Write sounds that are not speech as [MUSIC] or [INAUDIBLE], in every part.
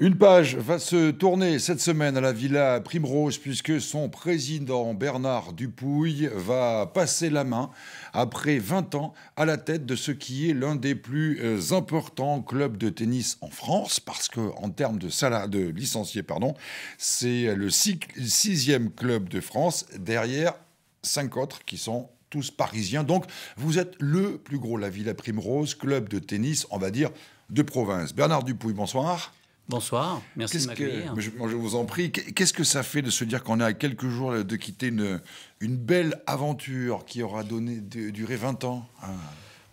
Une page va se tourner cette semaine à la Villa Primrose puisque son président Bernard Dupouille va passer la main après 20 ans à la tête de ce qui est l'un des plus euh, importants clubs de tennis en France parce que en termes de, de licenciés, pardon, c'est le sixième club de France derrière cinq autres qui sont tous parisiens. Donc vous êtes le plus gros, la Villa Primrose, club de tennis, on va dire, de province. Bernard Dupouille, bonsoir. Bonsoir, merci de m'accueillir. Je, vous en prie, qu'est-ce que ça fait de se dire qu'on est à quelques jours de quitter une, une belle aventure qui aura donné, duré 20 ans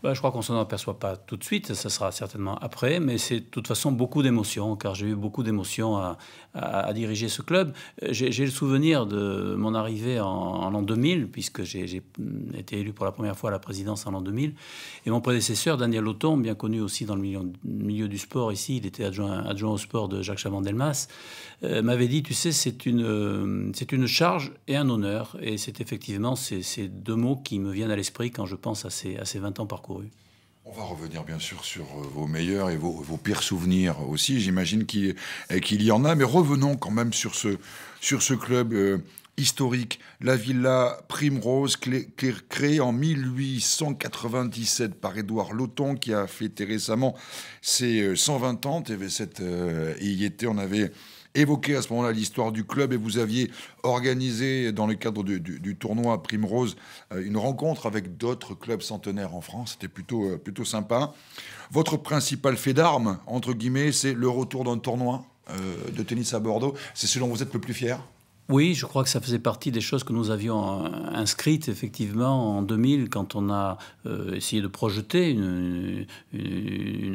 bah, je crois qu'on s'en aperçoit pas tout de suite, ça sera certainement après, mais c'est de toute façon beaucoup d'émotions, car j'ai eu beaucoup d'émotions à, diriger ce club. Euh, j'ai le souvenir de mon arrivée en, l'an 2000, puisque j'ai été élu pour la première fois à la présidence en l'an 2000, et mon prédécesseur, Daniel Auton, bien connu aussi dans le milieu, du sport ici, il était adjoint, adjoint au sport de Jacques Chaban-Delmas, euh, m'avait dit, tu sais, c'est une, euh, une charge et un honneur, et c'est effectivement ces, deux mots qui me viennent à l'esprit quand je pense à ces, à ces 20 ans parcours. On va revenir bien sûr sur euh, vos meilleurs et vos, pires souvenirs aussi. J'imagine qu'il y en a, mais revenons quand même sur ce, club euh, historique. La villa Primrose, créée en 1897 par Édouard Loton qui a fêté récemment ses 120 euh, ans. TV7 y était, on avait évoqué à ce moment-là l'histoire du club et vous aviez organisé dans le cadre du, tournoi du tournoi Primrose euh, une rencontre avec d'autres clubs centenaires en France. C'était plutôt, euh, plutôt sympa. Votre principal fait d'armes, entre guillemets, c'est le retour d'un tournoi euh, de tennis à Bordeaux. C'est ce dont vous êtes le plus fier oui, je crois que ça faisait partie des choses que nous avions euh, inscrites effectivement en 2000 quand on a euh, essayé de projeter une,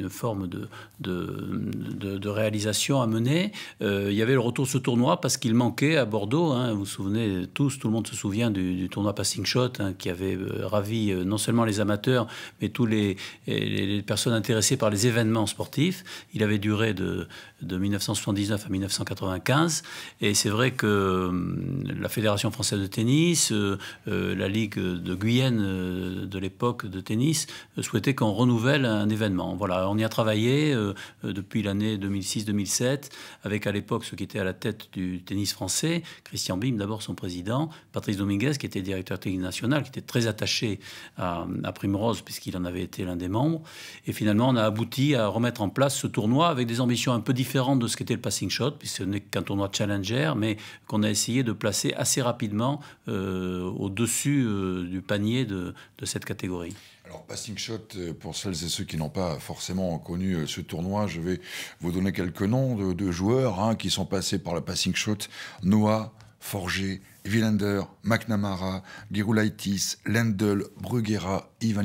forme de, de, réalisation à mener. Euh, il y avait le retour de ce tournoi parce qu'il manquait à Bordeaux. Hein. vous vous souvenez tous, tout le monde se souvient du, tournoi Passing Shot hein, qui avait ravi non seulement les amateurs mais tous les, les, les, personnes intéressées par les événements sportifs. Il avait duré de, de 1979 à 1995 et c'est vrai que euh, la Fédération française de tennis, euh, euh, la Ligue de Guyenne de l'époque de tennis souhaitait qu'on renouvelle un événement. Voilà, on y a travaillé depuis l'année 2006-2007 avec à l'époque ceux qui étaient à la tête du tennis français, Christian Bim d'abord son président, Patrice Dominguez qui était directeur technique national, qui était très attaché à, à Primrose puisqu'il en avait été l'un des membres. Et finalement, on a abouti à remettre en place ce tournoi avec des ambitions un peu différentes de ce qu'était le passing shot, puisque ce n'est qu'un tournoi challenger, mais qu'on essayer de placer assez rapidement euh, au-dessus euh, du panier de, cette catégorie. Alors, Passing Shot, euh, pour celles et ceux qui n'ont pas forcément connu ce tournoi, je vais vous donner quelques noms de, joueurs hein, qui sont passés par la Passing Shot. Noah, Forger, Willender, McNamara, Giroulaitis, Lendl, Bruguera, Ivan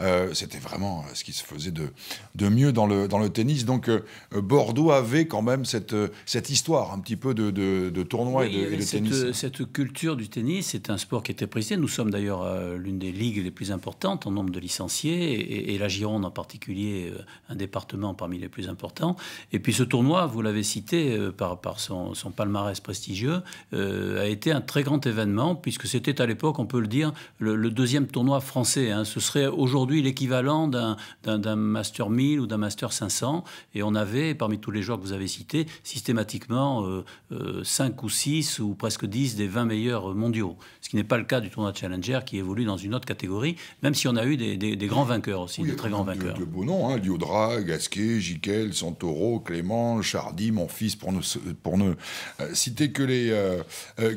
Euh, C'était vraiment euh, ce qui se faisait de, de mieux dans le, dans le tennis. Donc euh, Bordeaux avait quand même cette, euh, cette histoire un petit peu de, de, tournoi et de, cette, tennis. Cette culture du tennis, c'est un sport qui était précisé. Nous sommes d'ailleurs l'une des ligues les plus importantes en nombre de licenciés et, et la Gironde en particulier, un département parmi les plus importants. Et puis ce tournoi, vous l'avez cité par, par son, son palmarès prestigieux, a été un très grand événement, puisque c'était à l'époque, on peut le dire, le, deuxième tournoi français. Hein. Ce serait aujourd'hui l'équivalent d'un Master 1000 ou d'un Master 500. Et on avait, parmi tous les joueurs que vous avez cités, systématiquement 5 euh, euh, ou 6 ou presque 10 des 20 meilleurs mondiaux. Ce qui n'est pas le cas du tournoi Challenger qui évolue dans une autre catégorie, même si on a eu des, grands vainqueurs aussi, des très grands vainqueurs. De, beaux noms, hein, Liodra, Gasquet, Jiquel, Santoro, Clément, Chardy, mon fils, pour ne, pour ne euh, citer que les,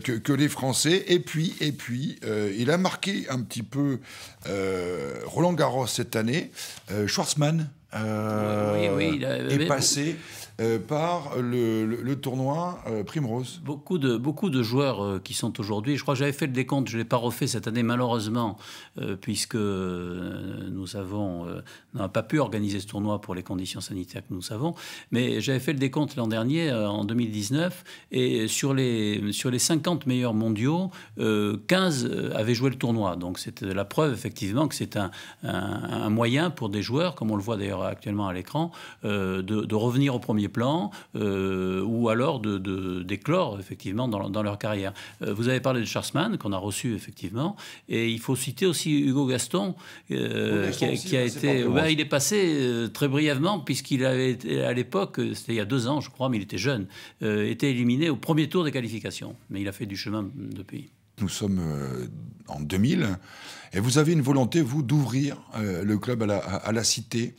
que, que, les Français. Et puis, et puis euh, il a marqué un petit peu euh, Roland Garros cette année. Euh, Schwarzman. est passé. Euh, par le, tournoi euh, Primrose. Beaucoup de, beaucoup de joueurs euh, qui sont aujourd'hui, je crois que j'avais fait le décompte, je ne l'ai pas refait cette année malheureusement, puisque nous avons n'a pas pu organiser ce tournoi pour les conditions sanitaires que nous savons, mais j'avais fait le décompte l'an dernier, en 2019, et sur les, sur les 50 meilleurs mondiaux, 15 avaient joué le tournoi. Donc c'était la preuve effectivement que c'est un, un, moyen pour des joueurs, comme on le voit d'ailleurs actuellement à l'écran, de, de revenir au premier plans euh, ou alors de, d'éclore effectivement dans, leur carrière. Euh, vous avez parlé de charsman qu'on a reçu effectivement, et il faut citer aussi Hugo Gaston, euh, qui, a, ah, été. il est passé très brièvement, puisqu'il avait à l'époque, c'était il y a deux ans, je crois, mais il était jeune, était éliminé au premier tour des qualifications. Mais il a fait du chemin depuis. Nous sommes en 2000, et vous avez une volonté, vous, d'ouvrir le club à la, à la cité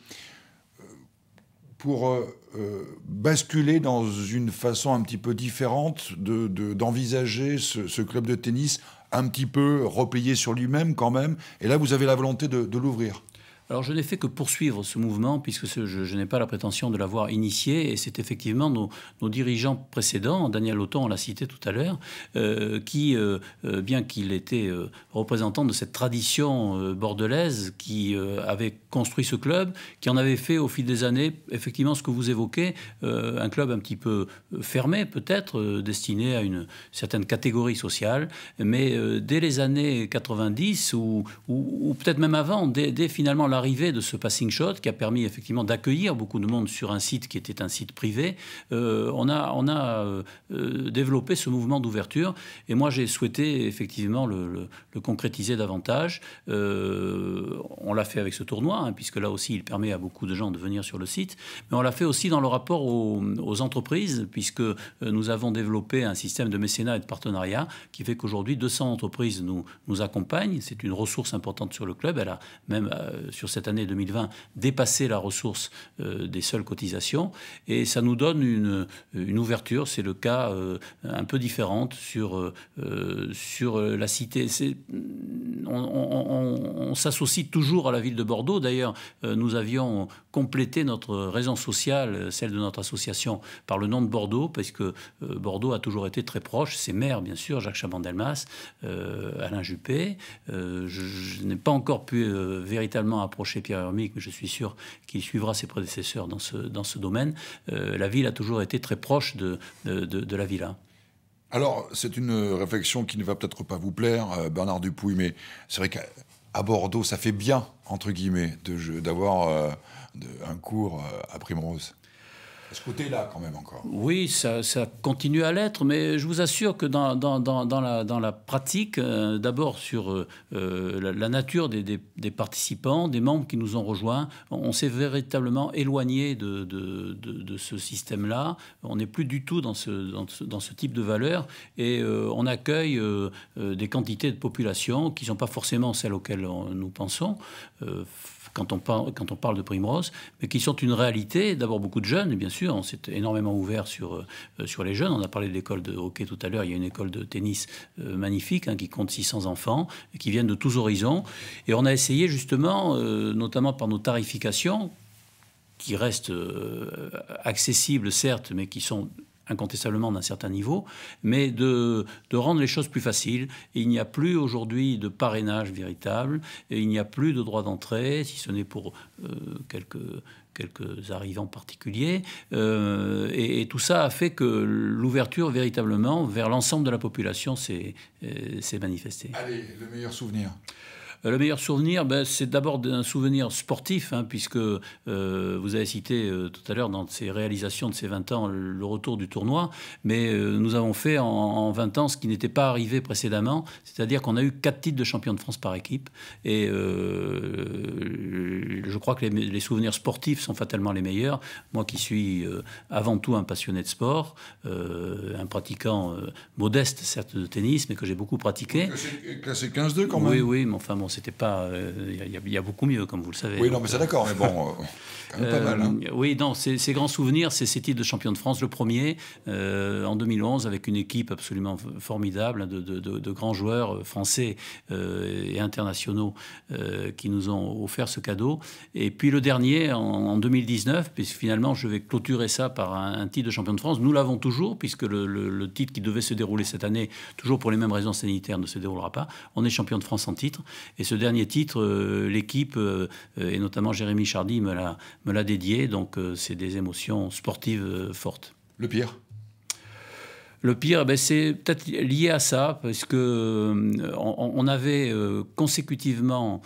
pour euh, euh, basculer dans une façon un petit peu différente d'envisager de, ce, club de tennis, un petit peu replié sur lui-même quand même. Et là, vous avez la volonté de l'ouvrir. Alors je n'ai fait que poursuivre ce mouvement puisque je, n'ai pas la prétention de l'avoir initié et c'est effectivement nos, dirigeants précédents, Daniel Auton, on l'a cité tout à l'heure, euh, qui, euh, euh, bien qu'il était représentant de cette tradition bordelaise qui avait construit ce club, qui en avait fait au fil des années effectivement ce que vous évoquez, un club un petit peu fermé peut-être, destiné à une certaine catégorie sociale, mais dès les années 90 ou, ou, peut-être même avant, dès, dès finalement la arrivée de ce passing shot qui a permis effectivement d'accueillir beaucoup de monde sur un site qui était un site privé, euh, on a, on a euh, euh, développé ce mouvement d'ouverture. Et moi, j'ai souhaité effectivement le, concrétiser davantage. on l'a fait avec ce tournoi, hein, puisque là aussi, il permet à beaucoup de gens de venir sur le site. Mais on l'a fait aussi dans le rapport aux, entreprises, puisque nous avons développé un système de mécénat et de partenariat qui fait qu'aujourd'hui, 200 entreprises nous, nous accompagnent. C'est une ressource importante sur le club. Elle a même sur cette année 2020 dépasser la ressource euh, des seules cotisations. Et ça nous donne une, euh, une ouverture, c'est le cas euh, un peu différente sur, sur la cité. On, on, s'associe toujours à la ville de Bordeaux. D'ailleurs, nous avions complété notre raison sociale, celle de notre association, par le nom de Bordeaux, parce que Bordeaux a toujours été très proche, ses maires bien sûr, Jacques Chaban-Delmas, Alain Juppé. je, je n'ai pas encore pu véritablement apprendre reprocher Pierre Hermic, mais je suis sûr qu'il suivra ses prédécesseurs dans ce, dans ce domaine, euh, la ville a toujours été très proche de, de, la villa. Hein. Alors, c'est une réflexion qui ne va peut-être pas vous plaire, euh, Bernard Dupuy, mais c'est vrai qu'à Bordeaux, ça fait bien, entre guillemets, d'avoir euh, un cours à Primrose. Ce côté-là, quand même, encore. Oui, ça, continue à l'être, mais je vous assure que dans, la, pratique, euh, d'abord sur euh, euh, la, nature des, participants, des membres qui nous ont rejoints, on, s'est véritablement éloigné de, ce système-là. On n'est plus du tout dans ce, type de valeur et on accueille des quantités de population qui ne sont pas forcément celles auxquelles nous pensons quand on, parle, quand on parle de Primrose, mais qui sont une réalité. D'abord, beaucoup de jeunes, bien sûr. On s'est énormément ouvert sur, euh, sur les jeunes. On a parlé de l'école de hockey tout à l'heure. Il y a une école de tennis euh, magnifique hein, qui compte 600 enfants, qui viennent de tous horizons. Et on a essayé justement, euh, notamment par nos tarifications, qui restent accessibles, certes, mais qui sont incontestablement d'un certain niveau, mais de, de, rendre les choses plus faciles. il n'y a plus aujourd'hui de parrainage véritable, et il n'y a plus de droit d'entrée, si ce n'est pour euh, quelques quelques arrivants particuliers. Euh, et, et, tout ça a fait que l'ouverture véritablement vers l'ensemble de la population s'est euh, manifestée. Allez, le meilleur souvenir euh, le meilleur souvenir, ben, c'est d'abord un souvenir sportif, hein, puisque euh, vous avez cité euh, tout à l'heure dans ces réalisations de ces 20 ans le retour du tournoi, mais nous avons fait en, 20 ans ce qui n'était pas arrivé précédemment, c'est-à-dire qu'on a eu quatre titres de champion de France par équipe, et je crois que les, souvenirs sportifs sont fatalement les meilleurs. Moi qui suis avant tout un passionné de sport, un pratiquant modeste certes de tennis, mais que j'ai beaucoup pratiqué. Classé 15-2 quand même. Oui, oui, mon enfin c'était pas. Euh, il y, a beaucoup mieux, comme vous le savez. Oui, non, mais c'est d'accord, mais bon, euh, pas mal. Hein. Euh, oui, non, ces grands souvenirs, c'est ces titres de champion de France, le premier en 2011 avec une équipe absolument formidable hein, de, de, grands joueurs français et internationaux qui nous ont offert ce cadeau. Et puis le dernier en, 2019, puisque finalement je vais clôturer ça par un, titre de champion de France. Nous l'avons toujours, puisque le, le titre qui devait se dérouler cette année, toujours pour les mêmes raisons sanitaires, ne se déroulera pas. On est champion de France en titre. Et ce dernier titre, euh, l'équipe, euh, et notamment Jérémy Chardy, me l'a, dédié. Donc, euh, c'est des émotions sportives fortes. Le pire le pire, eh ben, c'est peut-être lié à ça, parce que on, avait consécutivement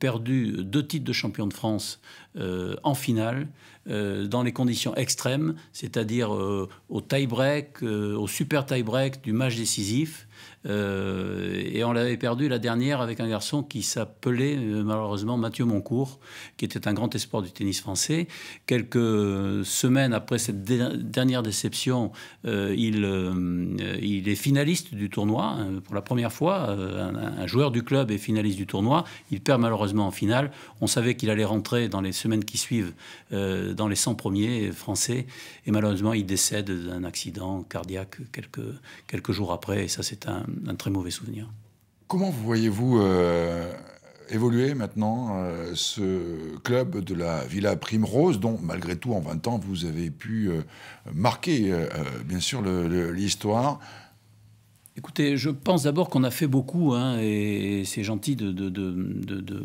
perdu deux titres de champion de France en finale, dans les conditions extrêmes, c'est-à-dire au tie-break, au super tie-break du match décisif. Euh, et on l'avait perdu la dernière avec un garçon qui s'appelait euh, malheureusement Mathieu Moncourt, qui était un grand espoir du tennis français. Quelques semaines après cette dernière déception, euh, il, il est finaliste du tournoi hein, pour la première fois. Un, joueur du club est finaliste du tournoi. Il perd malheureusement en finale. On savait qu'il allait rentrer dans les semaines qui suivent dans les 100 premiers français. Et malheureusement, il décède d'un accident cardiaque quelques, quelques jours après. Et ça, c'est un, très mauvais souvenir. Comment voyez-vous euh, évoluer maintenant euh, ce club de la Villa Primrose, dont malgré tout en 20 ans vous avez pu euh, marquer bien sûr l'histoire Écoutez, je pense d'abord qu'on a fait beaucoup, hein, et c'est gentil de, de,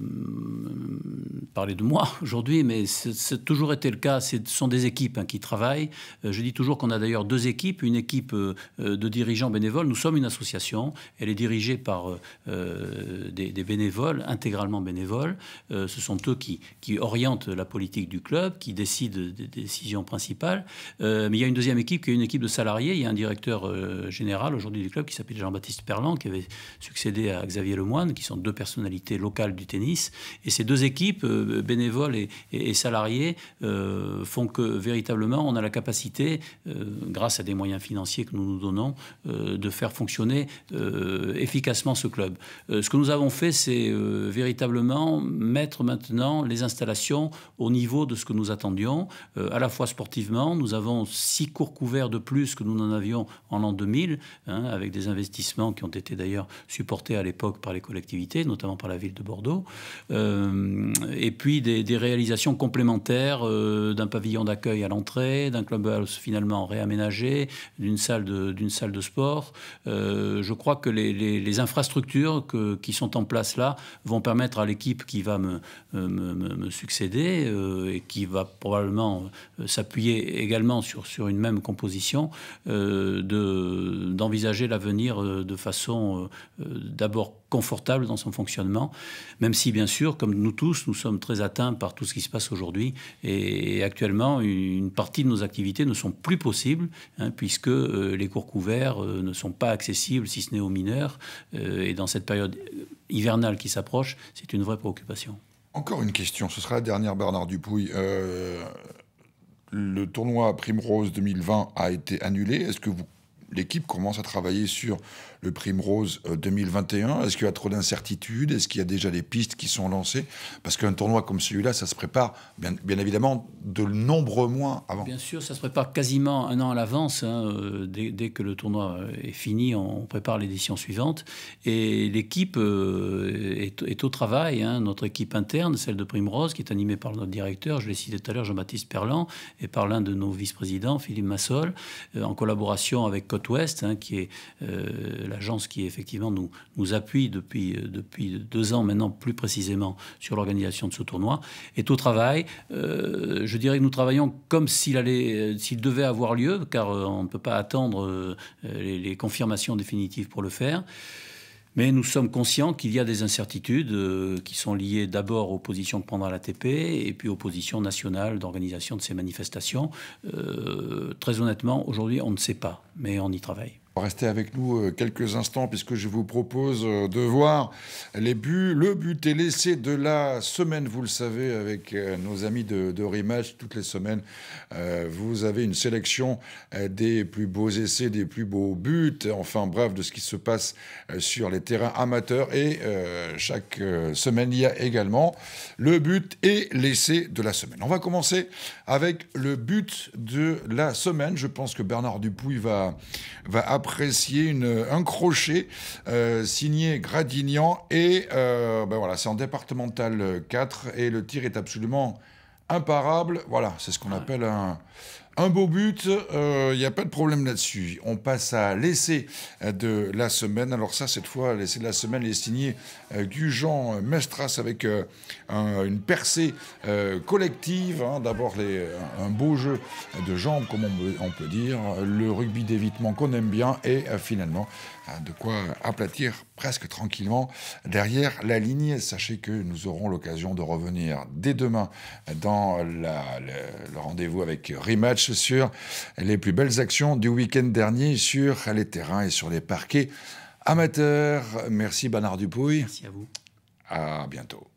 parler de moi [LAUGHS] aujourd'hui, mais c'est toujours été le cas. Ce sont des équipes hein, qui travaillent. Euh, je dis toujours qu'on a d'ailleurs deux équipes, une équipe euh, euh, de dirigeants bénévoles. Nous sommes une association, elle est dirigée par des, bénévoles, intégralement bénévoles. ce sont eux qui, qui orientent la politique du club, qui décident des décisions principales. mais il y a une deuxième équipe qui est une équipe de salariés. Il y a un directeur général aujourd'hui du club qui s'appelle Jean-Baptiste Perland, qui avait succédé à Xavier Lemoine, qui sont deux personnalités locales du tennis. Et ces deux équipes, euh, bénévoles et, salariés, euh, font que véritablement on a la capacité, euh, grâce à des moyens financiers que nous nous donnons, de faire fonctionner efficacement ce club. ce que nous avons fait, c'est véritablement mettre maintenant les installations au niveau de ce que nous attendions, à la fois sportivement. Nous avons six cours couverts de plus que nous en avions en l'an 2000, hein, avec des investissements qui ont été d'ailleurs supportés à l'époque par les collectivités, notamment par la ville de Bordeaux, euh, et puis des, réalisations complémentaires euh, d'un pavillon d'accueil à l'entrée, d'un clubhouse finalement réaménagé, d'une salle de, salle de sport. Euh, je crois que les, infrastructures qui sont en place là vont permettre à l'équipe qui va me, succéder et qui va probablement s'appuyer également sur, sur une même composition d'envisager l'avenir euh, de façon euh, euh, d'abord confortable dans son fonctionnement, même si bien sûr, comme nous tous, nous sommes très atteints par tout ce qui se passe aujourd'hui. Et actuellement, une partie de nos activités ne sont plus possibles, hein, puisque les cours couverts ne sont pas accessibles, si ce n'est aux mineurs. et dans cette période hivernale qui s'approche, c'est une vraie préoccupation. Encore une question, ce sera la dernière, Bernard Dupuy. le tournoi Primrose 2020 a été annulé. Est-ce que vous l'équipe commence à travailler sur le Rose 2021 euh, Est-ce qu'il y a trop d'incertitudes Est-ce qu'il y a déjà des pistes qui sont lancées Parce qu'un tournoi comme celui-là, ça se prépare bien, évidemment de nombreux mois avant. Bien sûr, ça se prépare quasiment un an à l'avance. Hein, euh, dès, que le tournoi euh, est fini, on prépare l'édition suivante. Et l'équipe est, au travail. Hein. Notre équipe interne, celle de Primrose, qui est animée par notre directeur, je l'ai cité tout à l'heure, Jean-Baptiste Perlan, et par l'un de nos vice-présidents, Philippe Massol, en collaboration avec Côte Ouest, hein, qui est la l'agence qui effectivement nous, nous appuie depuis, euh, depuis deux ans maintenant plus précisément sur l'organisation de ce tournoi, est au travail. Euh, je dirais que nous travaillons comme s'il allait, euh, s'il devait avoir lieu, car on ne peut pas attendre les, confirmations définitives pour le faire. Mais nous sommes conscients qu'il y a des incertitudes qui sont liées d'abord aux positions que prendra l'ATP et puis aux positions nationales d'organisation de ces manifestations. très honnêtement, aujourd'hui, on ne sait pas, mais on y travaille. Restez avec nous euh, quelques instants puisque je vous propose euh, de voir les buts, le but et l'essai de la semaine. Vous le savez, avec euh, nos amis de, de toutes les semaines, vous avez une sélection des plus beaux essais, des plus beaux buts, enfin bref, de ce qui se passe sur les terrains amateurs. Et chaque semaine, il y a également le but et l'essai de la semaine. On va commencer avec le but de la semaine. Je pense que Bernard Dupuy va, va une, un crochet euh, signé Gradignan. Et euh, ben voilà, c'est en départemental 4 euh, et le tir est absolument imparable. Voilà, c'est ce qu'on appelle un, un beau but, il euh, n'y a pas de problème là-dessus. On passe à l'essai euh, de la semaine. Alors ça, cette fois, l'essai de la semaine, est signé du euh, Jean Mestras avec une percée collective. Hein. D'abord, un, beau jeu de jambes, comme on peut, dire, le rugby d'évitement qu'on aime bien, et finalement, de quoi aplatir presque tranquillement derrière la ligne. Sachez que nous aurons l'occasion de revenir dès demain dans le rendez-vous avec Rematch sur les plus belles actions du week-end dernier sur les terrains et sur les parquets amateurs. Merci Bernard Dupouille. Merci à vous. À bientôt.